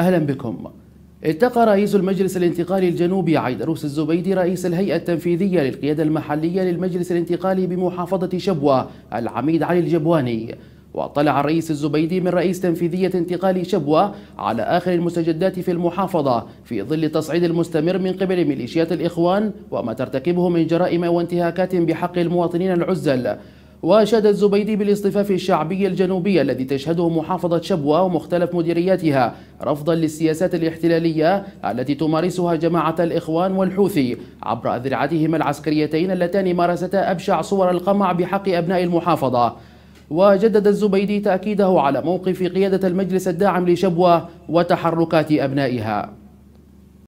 أهلا بكم التقى رئيس المجلس الانتقالي الجنوبي عيدروس الزبيدي رئيس الهيئة التنفيذية للقيادة المحلية للمجلس الانتقالي بمحافظة شبوة العميد علي الجبواني واطلع الرئيس الزبيدي من رئيس تنفيذية انتقال شبوة على آخر المستجدات في المحافظة في ظل التصعيد المستمر من قبل ميليشيات الإخوان وما ترتكبه من جرائم وانتهاكات بحق المواطنين العزل وأشاد الزبيدي بالاصطفاف الشعبي الجنوبي الذي تشهده محافظة شبوة ومختلف مديرياتها رفضا للسياسات الاحتلالية التي تمارسها جماعة الإخوان والحوثي عبر أذرعتهما العسكريتين اللتان مارستا أبشع صور القمع بحق أبناء المحافظة وجدد الزبيدي تأكيده على موقف قيادة المجلس الداعم لشبوة وتحركات أبنائها